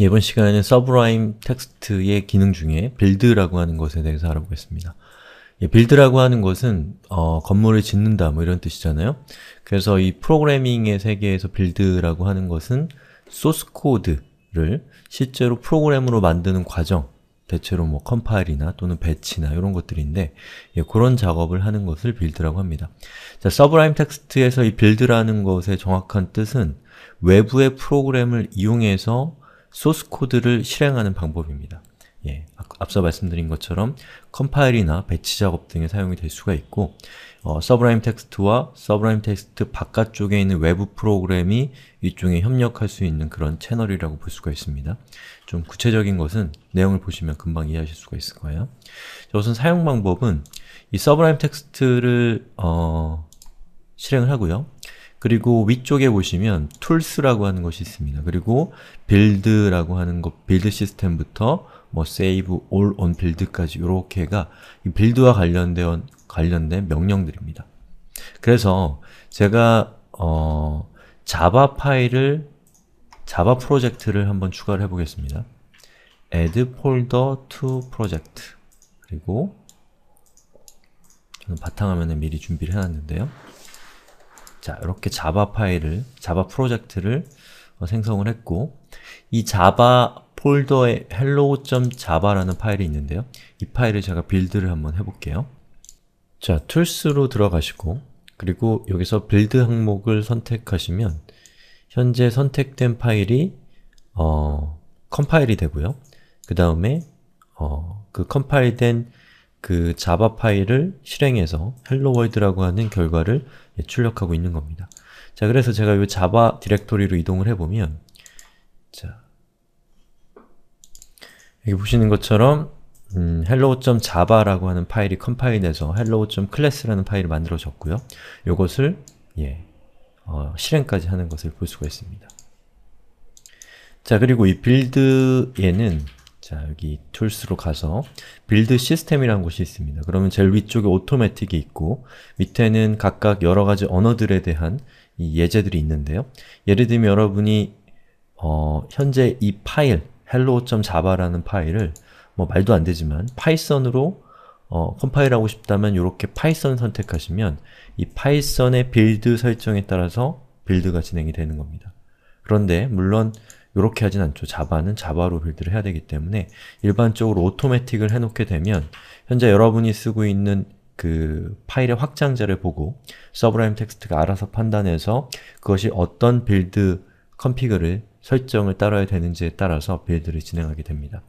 이번 시간에는 서브라임 텍스트의 기능 중에 빌드라고 하는 것에 대해서 알아보겠습니다. 예, 빌드라고 하는 것은 어, 건물을 짓는다 뭐 이런 뜻이잖아요. 그래서 이 프로그래밍의 세계에서 빌드라고 하는 것은 소스 코드를 실제로 프로그램으로 만드는 과정 대체로 뭐 컴파일이나 또는 배치나 이런 것들인데 예, 그런 작업을 하는 것을 빌드라고 합니다. 자, 서브라임 텍스트에서 이 빌드라는 것의 정확한 뜻은 외부의 프로그램을 이용해서 소스 코드를 실행하는 방법입니다. 예, 앞서 말씀드린 것처럼 컴파일이나 배치 작업 등에 사용이 될 수가 있고 어, 서브라임 텍스트와 서브라임 텍스트 바깥쪽에 있는 외부 프로그램이 일종의 협력할 수 있는 그런 채널이라고 볼 수가 있습니다. 좀 구체적인 것은 내용을 보시면 금방 이해하실 수가 있을 거예요. 우선 사용 방법은 이 서브라임 텍스트를 어, 실행을 하고요. 그리고 위쪽에 보시면 t o o l s 라고 하는 것이 있습니다. 그리고 b u i l d 라고 하는 것, b u i 빌드 시스템부터 뭐 save all on build까지 이렇게가 빌드와 관련된 관련된 명령들입니다. 그래서 제가 어, 자바 파일을 자바 프로젝트를 한번 추가를 해보겠습니다. add folder to project 그리고 저는 바탕화면에 미리 준비를 해놨는데요. 자, 이렇게 자바 파일을, 자바 프로젝트를 어, 생성을 했고 이 자바 폴더에 hello.java라는 파일이 있는데요. 이 파일을 제가 빌드를 한번 해볼게요. 자, 툴스로 들어가시고 그리고 여기서 빌드 항목을 선택하시면 현재 선택된 파일이 어, 컴파일이 되고요. 그 다음에 어, 그 컴파일된 그 자바 파일을 실행해서 헬로 월드라고 하는 결과를 출력하고 있는 겁니다. 자, 그래서 제가 이 자바 디렉토리로 이동을 해보면 자, 여기 보시는 것처럼 음, hello.java라고 하는 파일이 컴파일돼서 hello.class라는 파일이 만들어졌고요. 요것을 예, 어, 실행까지 하는 것을 볼 수가 있습니다. 자, 그리고 이 빌드에는 자, 여기 툴스로 가서 빌드 시스템이라는 곳이 있습니다. 그러면 제일 위쪽에 오토매틱이 있고 밑에는 각각 여러 가지 언어들에 대한 이 예제들이 있는데요. 예를 들면 여러분이 어, 현재 이 파일, hello.java라는 파일을 뭐 말도 안 되지만 파이썬으로 어, 컴파일하고 싶다면 이렇게 파이썬 선택하시면 이 파이썬의 빌드 설정에 따라서 빌드가 진행이 되는 겁니다. 그런데 물론 이렇게 하진 않죠. 자바는 자바로 빌드를 해야 되기 때문에 일반적으로 오토매틱을 해놓게 되면 현재 여러분이 쓰고 있는 그 파일의 확장자를 보고 서브라임 텍스트가 알아서 판단해서 그것이 어떤 빌드 컨피그를 설정을 따라야 되는지에 따라서 빌드를 진행하게 됩니다.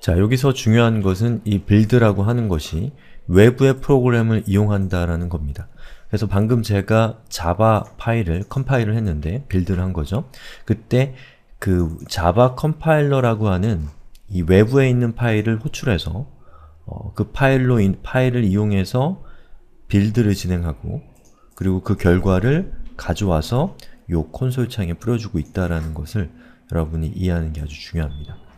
자, 여기서 중요한 것은 이 빌드라고 하는 것이 외부의 프로그램을 이용한다라는 겁니다. 그래서 방금 제가 자바 파일을 컴파일을 했는데 빌드를 한 거죠. 그때 그 자바 컴파일러라고 하는 이 외부에 있는 파일을 호출해서 어, 그 파일로 인, 파일을 이용해서 빌드를 진행하고 그리고 그 결과를 가져와서 요 콘솔 창에 뿌려주고 있다라는 것을 여러분이 이해하는 게 아주 중요합니다.